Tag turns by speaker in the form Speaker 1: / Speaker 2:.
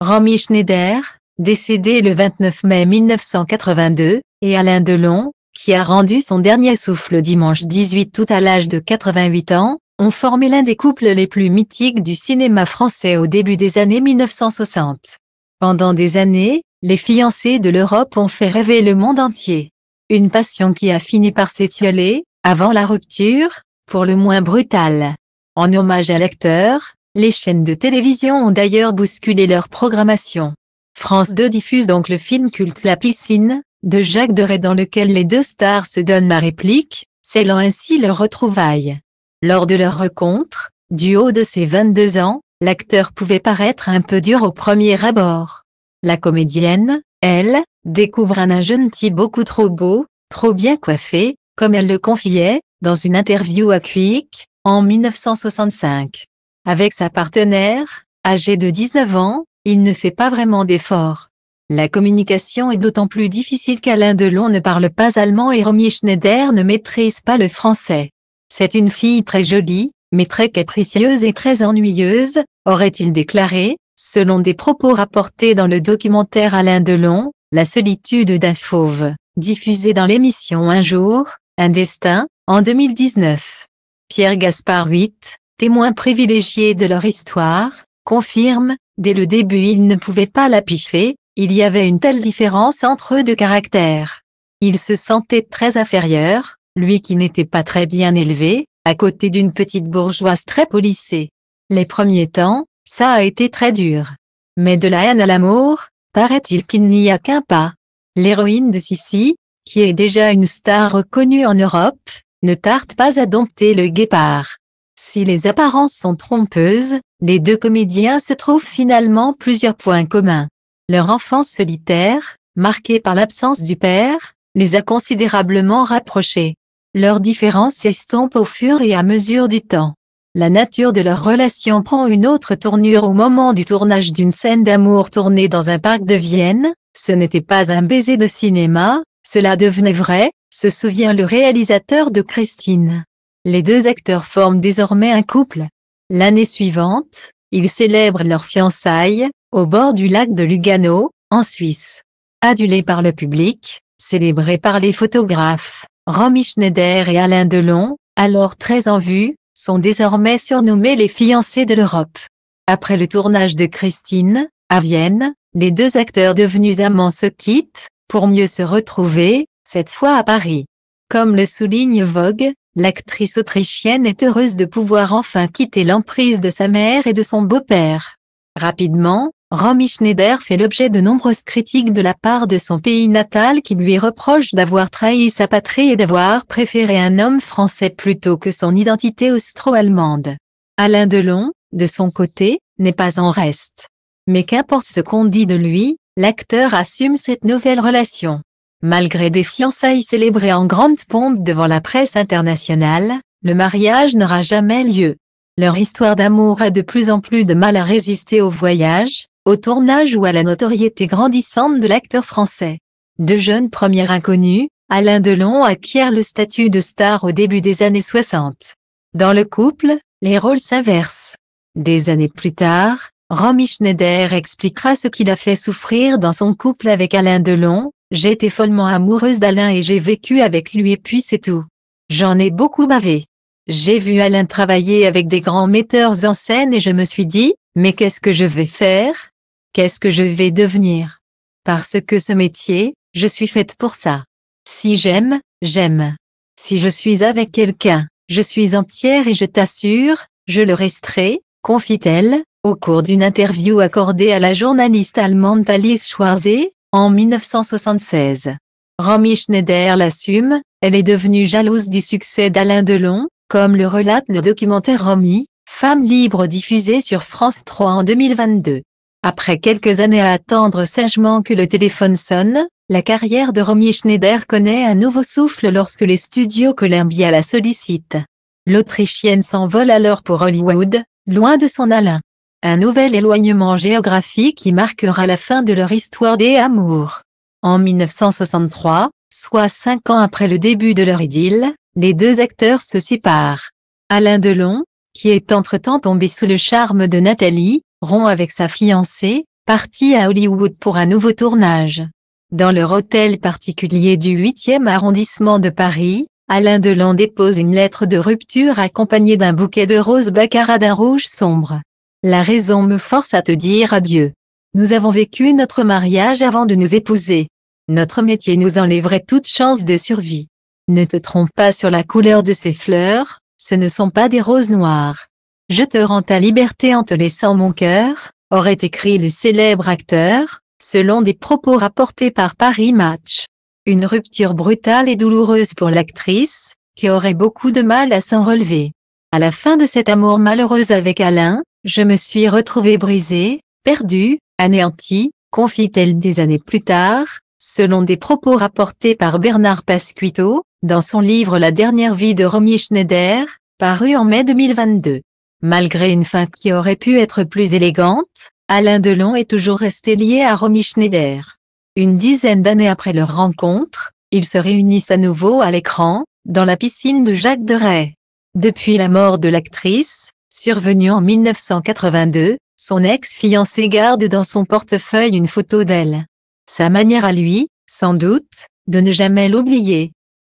Speaker 1: Romy Schneider, décédé le 29 mai 1982, et Alain Delon, qui a rendu son dernier souffle dimanche 18 tout à l'âge de 88 ans, ont formé l'un des couples les plus mythiques du cinéma français au début des années 1960. Pendant des années, les fiancés de l'Europe ont fait rêver le monde entier. Une passion qui a fini par s'étioler, avant la rupture, pour le moins brutal. En hommage à l'acteur, les chaînes de télévision ont d'ailleurs bousculé leur programmation. France 2 diffuse donc le film culte La piscine, de Jacques Deray dans lequel les deux stars se donnent la réplique, scellant ainsi leur retrouvaille. Lors de leur rencontre, du haut de ses 22 ans, l'acteur pouvait paraître un peu dur au premier abord. La comédienne, elle, découvre un jeune type beaucoup trop beau, trop bien coiffé, comme elle le confiait, dans une interview à Quick, en 1965. Avec sa partenaire, âgée de 19 ans, il ne fait pas vraiment d'efforts. La communication est d'autant plus difficile qu'Alain Delon ne parle pas allemand et Romy Schneider ne maîtrise pas le français. C'est une fille très jolie, mais très capricieuse et très ennuyeuse, aurait-il déclaré, selon des propos rapportés dans le documentaire Alain Delon, La solitude d'un fauve, diffusé dans l'émission Un jour, un destin, en 2019. Pierre Gaspard 8, témoin privilégié de leur histoire, confirme, dès le début ils ne pouvaient pas la piffer, il y avait une telle différence entre eux de caractère. Il se sentait très inférieur, lui qui n'était pas très bien élevé, à côté d'une petite bourgeoise très polissée. Les premiers temps, ça a été très dur. Mais de la haine à l'amour, paraît-il qu'il n'y a qu'un pas. L'héroïne de Sissi, qui est déjà une star reconnue en Europe, ne tarde pas à dompter le guépard. Si les apparences sont trompeuses, les deux comédiens se trouvent finalement plusieurs points communs. Leur enfance solitaire, marquée par l'absence du père, les a considérablement rapprochés. Leurs différences s'estompent au fur et à mesure du temps. La nature de leur relation prend une autre tournure au moment du tournage d'une scène d'amour tournée dans un parc de Vienne. Ce n'était pas un baiser de cinéma, cela devenait vrai, se souvient le réalisateur de Christine. Les deux acteurs forment désormais un couple. L'année suivante, ils célèbrent leur fiançailles, au bord du lac de Lugano, en Suisse. Adulés par le public, célébrés par les photographes, Romy Schneider et Alain Delon, alors très en vue, sont désormais surnommés les fiancés de l'Europe. Après le tournage de Christine, à Vienne, les deux acteurs devenus amants se quittent, pour mieux se retrouver, cette fois à Paris. Comme le souligne Vogue, l'actrice autrichienne est heureuse de pouvoir enfin quitter l'emprise de sa mère et de son beau-père. Rapidement, Romy Schneider fait l'objet de nombreuses critiques de la part de son pays natal qui lui reproche d'avoir trahi sa patrie et d'avoir préféré un homme français plutôt que son identité austro-allemande. Alain Delon, de son côté, n'est pas en reste. Mais qu'importe ce qu'on dit de lui, l'acteur assume cette nouvelle relation. Malgré des fiançailles célébrées en grande pompe devant la presse internationale, le mariage n'aura jamais lieu. Leur histoire d'amour a de plus en plus de mal à résister au voyage, au tournage ou à la notoriété grandissante de l'acteur français. Deux jeunes premières inconnues, Alain Delon acquiert le statut de star au début des années 60. Dans le couple, les rôles s'inversent. Des années plus tard, Romy Schneider expliquera ce qu'il a fait souffrir dans son couple avec Alain Delon, J'étais follement amoureuse d'Alain et j'ai vécu avec lui et puis c'est tout. J'en ai beaucoup bavé. J'ai vu Alain travailler avec des grands metteurs en scène et je me suis dit, mais qu'est-ce que je vais faire Qu'est-ce que je vais devenir Parce que ce métier, je suis faite pour ça. Si j'aime, j'aime. Si je suis avec quelqu'un, je suis entière et je t'assure, je le resterai, confie-t-elle, au cours d'une interview accordée à la journaliste allemande Alice Schwarze, en 1976, Romy Schneider l'assume, elle est devenue jalouse du succès d'Alain Delon, comme le relate le documentaire Romy, Femme libre diffusé sur France 3 en 2022. Après quelques années à attendre sagement que le téléphone sonne, la carrière de Romy Schneider connaît un nouveau souffle lorsque les studios Columbia la sollicitent. L'Autrichienne s'envole alors pour Hollywood, loin de son Alain un nouvel éloignement géographique qui marquera la fin de leur histoire des amours. En 1963, soit cinq ans après le début de leur idylle, les deux acteurs se séparent. Alain Delon, qui est entre-temps tombé sous le charme de Nathalie, rompt avec sa fiancée, partie à Hollywood pour un nouveau tournage. Dans leur hôtel particulier du 8e arrondissement de Paris, Alain Delon dépose une lettre de rupture accompagnée d'un bouquet de roses baccarat d'un rouge sombre. La raison me force à te dire adieu. Nous avons vécu notre mariage avant de nous épouser. Notre métier nous enlèverait toute chance de survie. Ne te trompe pas sur la couleur de ces fleurs, ce ne sont pas des roses noires. Je te rends ta liberté en te laissant mon cœur, aurait écrit le célèbre acteur, selon des propos rapportés par Paris Match. Une rupture brutale et douloureuse pour l'actrice, qui aurait beaucoup de mal à s'en relever. À la fin de cet amour malheureux avec Alain, je me suis retrouvée brisée, perdue, anéantie, confie-t-elle des années plus tard, selon des propos rapportés par Bernard Pasquito, dans son livre La dernière vie de Romy Schneider, paru en mai 2022. Malgré une fin qui aurait pu être plus élégante, Alain Delon est toujours resté lié à Romy Schneider. Une dizaine d'années après leur rencontre, ils se réunissent à nouveau à l'écran, dans la piscine de Jacques Deray. Depuis la mort de l'actrice, Survenu en 1982, son ex-fiancé garde dans son portefeuille une photo d'elle. Sa manière à lui, sans doute, de ne jamais l'oublier.